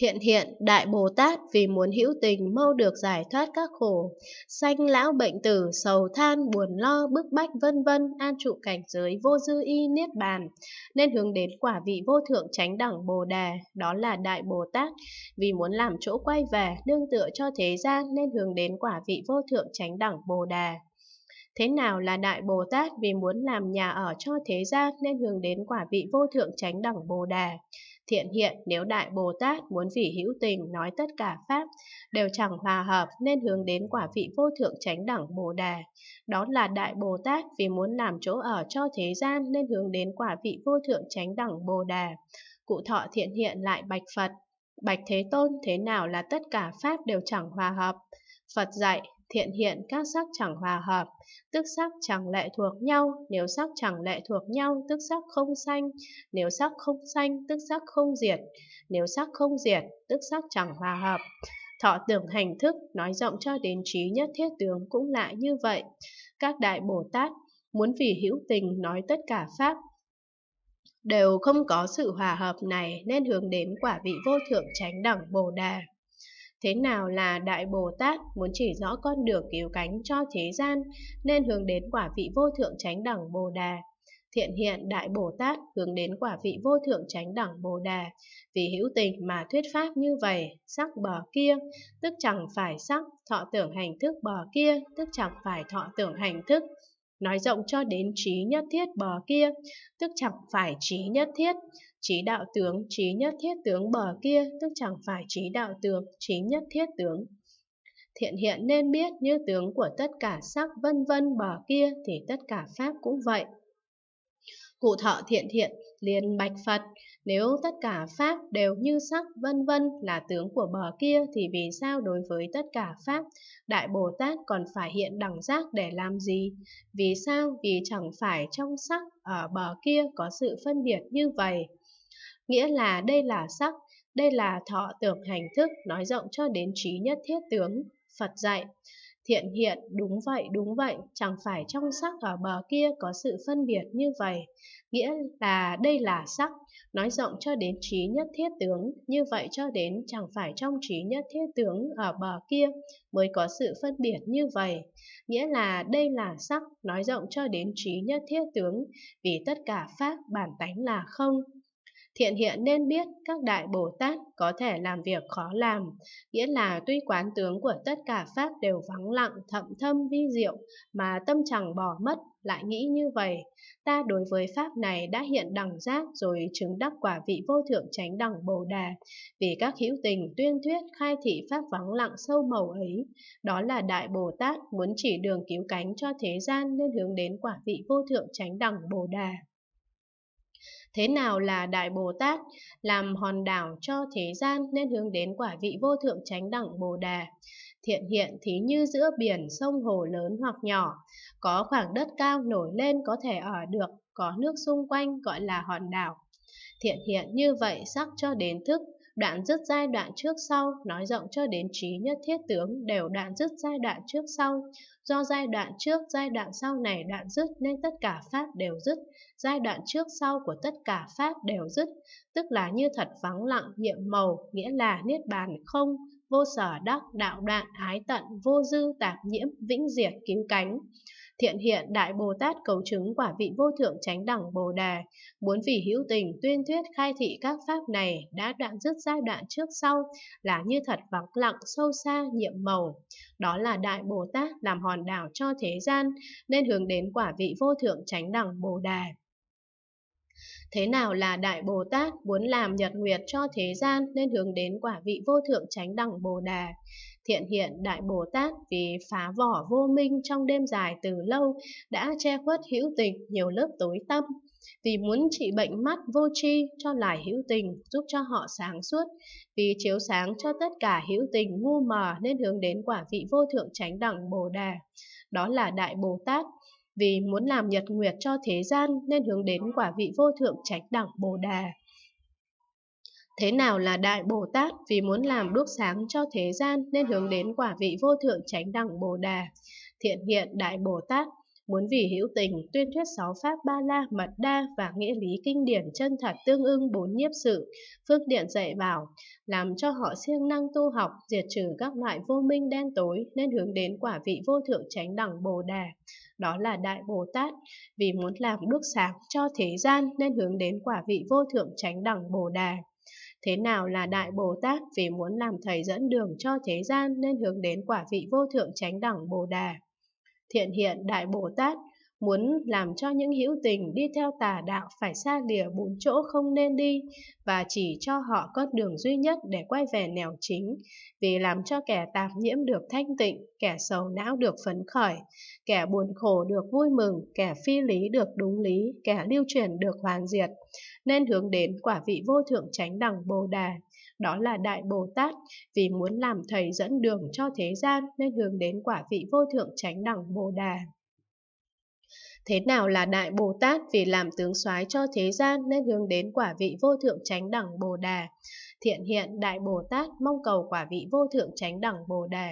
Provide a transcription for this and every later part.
Thiện hiện, Đại Bồ Tát vì muốn hữu tình mâu được giải thoát các khổ, sanh lão bệnh tử, sầu than, buồn lo, bức bách vân vân, an trụ cảnh giới vô dư y niết bàn, nên hướng đến quả vị vô thượng chánh đẳng Bồ Đề, đó là Đại Bồ Tát, vì muốn làm chỗ quay về, nương tựa cho thế gian nên hướng đến quả vị vô thượng chánh đẳng Bồ Đề. Thế nào là Đại Bồ Tát vì muốn làm nhà ở cho thế gian nên hướng đến quả vị vô thượng chánh đẳng Bồ đề Thiện hiện nếu Đại Bồ Tát muốn vì hữu tình nói tất cả Pháp đều chẳng hòa hợp nên hướng đến quả vị vô thượng chánh đẳng Bồ đề Đó là Đại Bồ Tát vì muốn làm chỗ ở cho thế gian nên hướng đến quả vị vô thượng chánh đẳng Bồ đề Cụ thọ thiện hiện lại bạch Phật. Bạch Thế Tôn thế nào là tất cả Pháp đều chẳng hòa hợp? Phật dạy thiện hiện các sắc chẳng hòa hợp, tức sắc chẳng lệ thuộc nhau, nếu sắc chẳng lệ thuộc nhau, tức sắc không sanh, nếu sắc không sanh, tức sắc không diệt, nếu sắc không diệt, tức sắc chẳng hòa hợp. Thọ tưởng hành thức nói rộng cho đến trí nhất thiết tướng cũng lại như vậy. Các đại Bồ Tát muốn vì hữu tình nói tất cả Pháp, đều không có sự hòa hợp này nên hướng đến quả vị vô thượng chánh đẳng Bồ Đà. Thế nào là Đại Bồ Tát muốn chỉ rõ con đường cứu cánh cho thế gian, nên hướng đến quả vị vô thượng chánh đẳng Bồ Đà. Thiện hiện Đại Bồ Tát hướng đến quả vị vô thượng chánh đẳng Bồ Đà, vì hữu tình mà thuyết pháp như vậy, sắc bờ kia, tức chẳng phải sắc, thọ tưởng hành thức bờ kia, tức chẳng phải thọ tưởng hành thức nói rộng cho đến trí nhất thiết bờ kia, tức chẳng phải trí nhất thiết, trí đạo tướng, trí nhất thiết tướng bờ kia, tức chẳng phải trí đạo tướng, trí nhất thiết tướng. Thiện hiện nên biết như tướng của tất cả sắc vân vân bờ kia thì tất cả pháp cũng vậy. Cụ thọ thiện thiện liền bạch Phật, nếu tất cả pháp đều như sắc vân vân là tướng của bờ kia thì vì sao đối với tất cả pháp, Đại Bồ Tát còn phải hiện đẳng giác để làm gì? Vì sao? Vì chẳng phải trong sắc ở bờ kia có sự phân biệt như vậy. Nghĩa là đây là sắc, đây là thọ tưởng hành thức nói rộng cho đến trí nhất thiết tướng. Phật dạy, Thiện hiện, đúng vậy, đúng vậy, chẳng phải trong sắc ở bờ kia có sự phân biệt như vậy. Nghĩa là đây là sắc, nói rộng cho đến trí nhất thiết tướng, như vậy cho đến chẳng phải trong trí nhất thiết tướng ở bờ kia mới có sự phân biệt như vậy. Nghĩa là đây là sắc, nói rộng cho đến trí nhất thiết tướng, vì tất cả pháp bản tánh là không, Thiện hiện nên biết các đại Bồ Tát có thể làm việc khó làm, nghĩa là tuy quán tướng của tất cả Pháp đều vắng lặng, thậm thâm, vi diệu, mà tâm chẳng bỏ mất, lại nghĩ như vậy. Ta đối với Pháp này đã hiện đẳng giác rồi chứng đắc quả vị vô thượng chánh đẳng Bồ Đà, vì các hữu tình tuyên thuyết khai thị Pháp vắng lặng sâu màu ấy. Đó là Đại Bồ Tát muốn chỉ đường cứu cánh cho thế gian nên hướng đến quả vị vô thượng chánh đẳng Bồ Đà. Thế nào là Đại Bồ Tát, làm hòn đảo cho thế gian nên hướng đến quả vị vô thượng chánh đẳng Bồ Đà. Thiện hiện thí như giữa biển, sông hồ lớn hoặc nhỏ, có khoảng đất cao nổi lên có thể ở được, có nước xung quanh gọi là hòn đảo. Thiện hiện như vậy sắc cho đến thức, Đoạn dứt giai đoạn trước sau, nói rộng cho đến trí nhất thiết tướng đều đoạn dứt giai đoạn trước sau. Do giai đoạn trước, giai đoạn sau này đoạn dứt nên tất cả pháp đều dứt. Giai đoạn trước sau của tất cả pháp đều dứt, tức là như thật vắng lặng, nhiệm màu, nghĩa là niết bàn không, vô sở đắc, đạo đoạn, ái tận, vô dư, tạp nhiễm, vĩnh diệt, cứu cánh thiện hiện đại bồ tát cầu chứng quả vị vô thượng chánh đẳng bồ đề muốn vì hữu tình tuyên thuyết khai thị các pháp này đã đoạn dứt giai đoạn trước sau là như thật vắng lặng sâu xa nhiệm màu đó là đại bồ tát làm hòn đảo cho thế gian nên hướng đến quả vị vô thượng chánh đẳng bồ đề Thế nào là Đại Bồ Tát muốn làm nhật nguyệt cho thế gian nên hướng đến quả vị vô thượng chánh đẳng Bồ Đà. Thiện hiện Đại Bồ Tát vì phá vỏ vô minh trong đêm dài từ lâu đã che khuất hữu tình nhiều lớp tối tâm. Vì muốn trị bệnh mắt vô tri cho lại hữu tình giúp cho họ sáng suốt. Vì chiếu sáng cho tất cả hữu tình ngu mờ nên hướng đến quả vị vô thượng chánh đẳng Bồ Đà. Đó là Đại Bồ Tát vì muốn làm nhật nguyệt cho thế gian nên hướng đến quả vị vô thượng chánh đẳng Bồ Đà. Thế nào là Đại Bồ Tát vì muốn làm đuốc sáng cho thế gian nên hướng đến quả vị vô thượng chánh đẳng Bồ Đà. Thiện hiện Đại Bồ Tát muốn vì hữu tình tuyên thuyết sáu pháp ba la mật đa và nghĩa lý kinh điển chân thật tương ưng bốn nhiếp sự phước điện dạy bảo làm cho họ siêng năng tu học diệt trừ các loại vô minh đen tối nên hướng đến quả vị vô thượng chánh đẳng bồ đà đó là đại bồ tát vì muốn làm đuốc sáng cho thế gian nên hướng đến quả vị vô thượng chánh đẳng bồ đà Thế nào là Đại Bồ Tát vì muốn làm thầy dẫn đường cho thế gian nên hướng đến quả vị vô thượng chánh đẳng Bồ Đà thiện hiện Đại Bồ Tát muốn làm cho những hữu tình đi theo tà đạo phải xa lìa bốn chỗ không nên đi và chỉ cho họ con đường duy nhất để quay về nẻo chính vì làm cho kẻ tạp nhiễm được thanh tịnh kẻ sầu não được phấn khởi kẻ buồn khổ được vui mừng kẻ phi lý được đúng lý kẻ lưu truyền được hoàn diệt nên hướng đến quả vị vô thượng chánh đẳng bồ đà đó là Đại Bồ Tát, vì muốn làm thầy dẫn đường cho thế gian nên hướng đến quả vị vô thượng chánh đẳng Bồ Đà. Thế nào là Đại Bồ Tát vì làm tướng soái cho thế gian nên hướng đến quả vị vô thượng chánh đẳng Bồ Đà. Thiện hiện Đại Bồ Tát mong cầu quả vị vô thượng chánh đẳng Bồ Đà,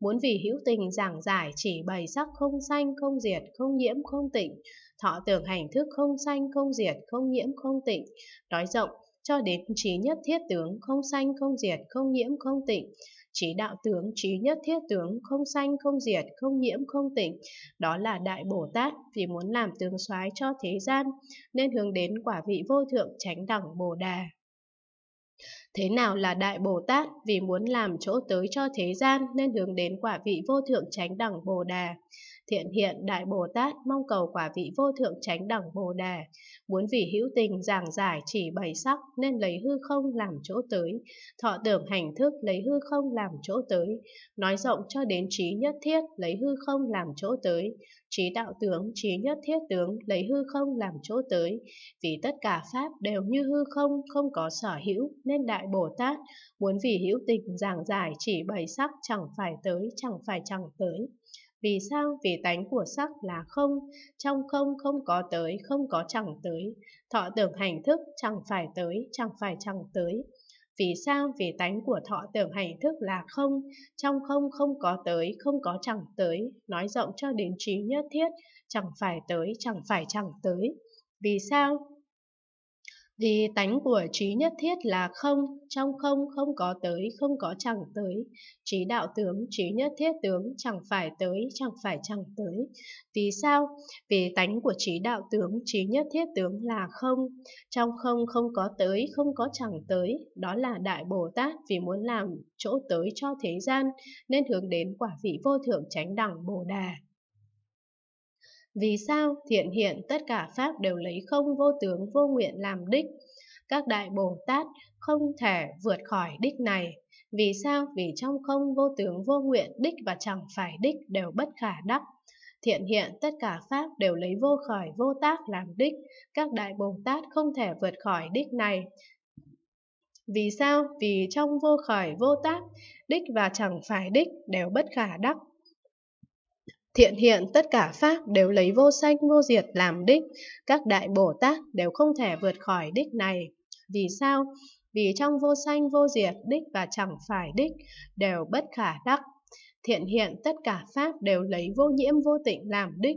muốn vì hữu tình giảng giải chỉ bày sắc không sanh, không diệt, không nhiễm, không tịnh, thọ tưởng hành thức không sanh, không diệt, không nhiễm, không tịnh, nói rộng cho đến trí nhất thiết tướng không sanh không diệt không nhiễm không tịnh trí đạo tướng trí nhất thiết tướng không sanh không diệt không nhiễm không tịnh đó là đại bồ tát vì muốn làm tướng soái cho thế gian nên hướng đến quả vị vô thượng chánh đẳng bồ đà Thế nào là Đại Bồ Tát? Vì muốn làm chỗ tới cho thế gian nên hướng đến quả vị vô thượng chánh đẳng Bồ Đà. Thiện hiện Đại Bồ Tát mong cầu quả vị vô thượng chánh đẳng Bồ Đề, muốn vì hữu tình giảng giải chỉ bày sắc nên lấy hư không làm chỗ tới, thọ tưởng hành thức lấy hư không làm chỗ tới, nói rộng cho đến trí nhất thiết lấy hư không làm chỗ tới, trí đạo tướng, trí nhất thiết tướng lấy hư không làm chỗ tới. Vì tất cả pháp đều như hư không, không có sở hữu, nên Đại Bồ Tát muốn vì hữu tình giảng giải chỉ bày sắc chẳng phải tới, chẳng phải chẳng tới vì sao vì tánh của sắc là không, trong không không có tới, không có chẳng tới, thọ tưởng hành thức chẳng phải tới, chẳng phải chẳng tới. Vì sao vì tánh của thọ tưởng hành thức là không, trong không không có tới, không có chẳng tới, nói rộng cho đến trí nhất thiết, chẳng phải tới, chẳng phải chẳng tới. Vì sao? Vì tánh của trí nhất thiết là không, trong không không có tới, không có chẳng tới. Trí đạo tướng, trí nhất thiết tướng, chẳng phải tới, chẳng phải chẳng tới. Vì sao? Vì tánh của trí đạo tướng, trí nhất thiết tướng là không. Trong không không có tới, không có chẳng tới. Đó là Đại Bồ Tát vì muốn làm chỗ tới cho thế gian, nên hướng đến quả vị vô thượng chánh đẳng Bồ Đà. Vì sao thiện hiện tất cả Pháp đều lấy không vô tướng vô nguyện làm đích? Các đại Bồ Tát không thể vượt khỏi đích này. Vì sao? Vì trong không vô tướng vô nguyện, đích và chẳng phải đích đều bất khả đắc. Thiện hiện tất cả Pháp đều lấy vô khởi vô tác làm đích. Các đại Bồ Tát không thể vượt khỏi đích này. Vì sao? Vì trong vô khởi vô tác, đích và chẳng phải đích đều bất khả đắc. Thiện hiện tất cả Pháp đều lấy vô sanh vô diệt làm đích, các đại Bồ Tát đều không thể vượt khỏi đích này. Vì sao? Vì trong vô sanh vô diệt đích và chẳng phải đích đều bất khả đắc. Thiện hiện tất cả Pháp đều lấy vô nhiễm vô tịnh làm đích.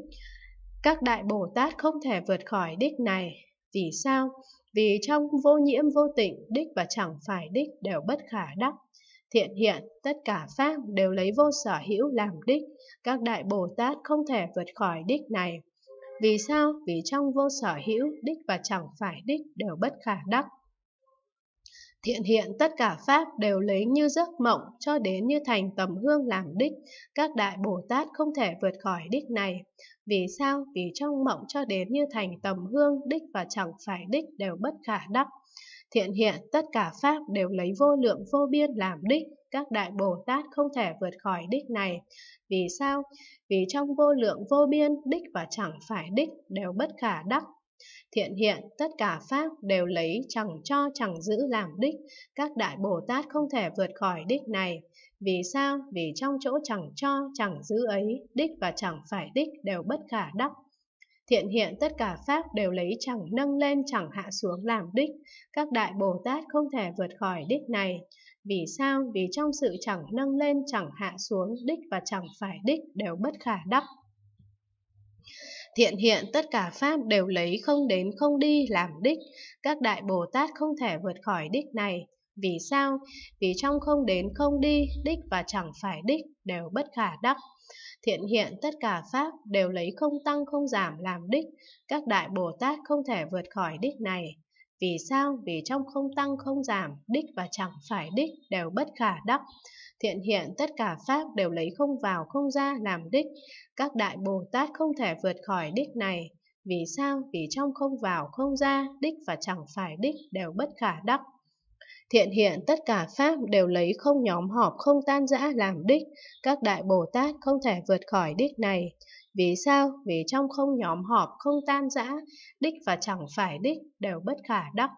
Các đại Bồ Tát không thể vượt khỏi đích này. Vì sao? Vì trong vô nhiễm vô tịnh, đích và chẳng phải đích đều bất khả đắc. Thiện hiện, tất cả Pháp đều lấy vô sở hữu làm đích, các đại Bồ Tát không thể vượt khỏi đích này. Vì sao? Vì trong vô sở hữu, đích và chẳng phải đích đều bất khả đắc. Thiện hiện tất cả Pháp đều lấy như giấc mộng cho đến như thành tầm hương làm đích, các đại Bồ Tát không thể vượt khỏi đích này. Vì sao? Vì trong mộng cho đến như thành tầm hương, đích và chẳng phải đích đều bất khả đắc. Thiện hiện tất cả Pháp đều lấy vô lượng vô biên làm đích, các đại Bồ Tát không thể vượt khỏi đích này. Vì sao? Vì trong vô lượng vô biên, đích và chẳng phải đích đều bất khả đắc. Thiện hiện tất cả Pháp đều lấy chẳng cho chẳng giữ làm đích, các đại Bồ Tát không thể vượt khỏi đích này. Vì sao? Vì trong chỗ chẳng cho chẳng giữ ấy, đích và chẳng phải đích đều bất khả đắc. Thiện hiện tất cả Pháp đều lấy chẳng nâng lên chẳng hạ xuống làm đích, các đại Bồ Tát không thể vượt khỏi đích này. Vì sao? Vì trong sự chẳng nâng lên chẳng hạ xuống, đích và chẳng phải đích đều bất khả đắc. Thiện hiện tất cả Pháp đều lấy không đến không đi làm đích, các đại Bồ Tát không thể vượt khỏi đích này. Vì sao? Vì trong không đến không đi, đích và chẳng phải đích đều bất khả đắc thiện hiện tất cả pháp đều lấy không tăng không giảm làm đích, các đại Bồ Tát không thể vượt khỏi đích này. Vì sao? Vì trong không tăng không giảm, đích và chẳng phải đích đều bất khả đắc. Thiện hiện tất cả pháp đều lấy không vào không ra làm đích, các đại Bồ Tát không thể vượt khỏi đích này. Vì sao? Vì trong không vào không ra, đích và chẳng phải đích đều bất khả đắc. Thiện hiện tất cả Pháp đều lấy không nhóm họp không tan rã làm đích, các đại Bồ Tát không thể vượt khỏi đích này. Vì sao? Vì trong không nhóm họp không tan rã, đích và chẳng phải đích đều bất khả đắc.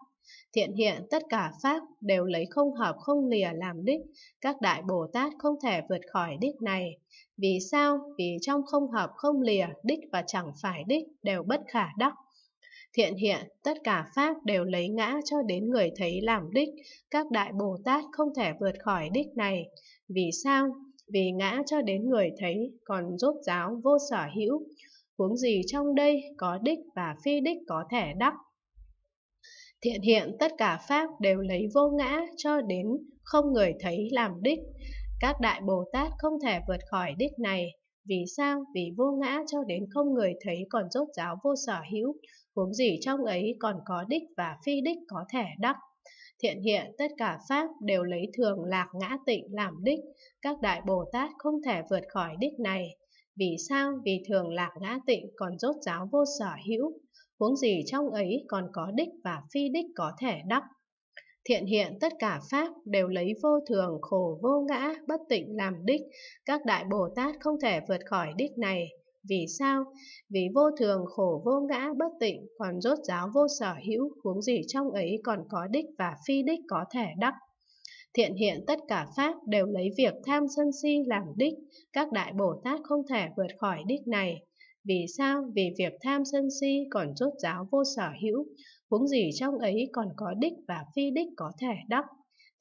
Thiện hiện tất cả Pháp đều lấy không hợp không lìa làm đích, các đại Bồ Tát không thể vượt khỏi đích này. Vì sao? Vì trong không hợp không lìa, đích và chẳng phải đích đều bất khả đắc thiện hiện, tất cả Pháp đều lấy ngã cho đến người thấy làm đích, các Đại Bồ Tát không thể vượt khỏi đích này. Vì sao? Vì ngã cho đến người thấy, còn rốt giáo vô sở hữu. Huống gì trong đây có đích và phi đích có thể đắc. Thiện hiện tất cả Pháp đều lấy vô ngã cho đến không người thấy làm đích. Các Đại Bồ Tát không thể vượt khỏi đích này, vì sao? Vì vô ngã cho đến không người thấy còn rốt ráo vô sở hữu, huống gì trong ấy còn có đích và phi đích có thể đắc. Thiện hiện tất cả Pháp đều lấy thường lạc ngã tịnh làm đích, các đại Bồ Tát không thể vượt khỏi đích này. Vì sao? Vì thường lạc ngã tịnh còn rốt ráo vô sở hữu, huống gì trong ấy còn có đích và phi đích có thể đắc. Thiện hiện tất cả Pháp đều lấy vô thường, khổ vô ngã, bất tịnh làm đích. Các đại Bồ Tát không thể vượt khỏi đích này. Vì sao? Vì vô thường, khổ vô ngã, bất tịnh, còn rốt giáo vô sở hữu, huống gì trong ấy còn có đích và phi đích có thể đắc. Thiện hiện tất cả Pháp đều lấy việc tham sân si làm đích, các đại Bồ Tát không thể vượt khỏi đích này. Vì sao vì việc tham sân si còn rốt ráo vô sở hữu, huống gì trong ấy còn có đích và phi đích có thể đắc.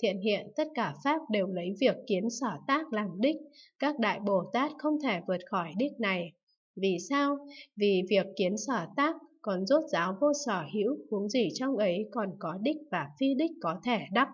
Thiện hiện tất cả Pháp đều lấy việc kiến sở tác làm đích, các đại Bồ Tát không thể vượt khỏi đích này. Vì sao? Vì việc kiến sở tác còn rốt ráo vô sở hữu, huống gì trong ấy còn có đích và phi đích có thể đắc.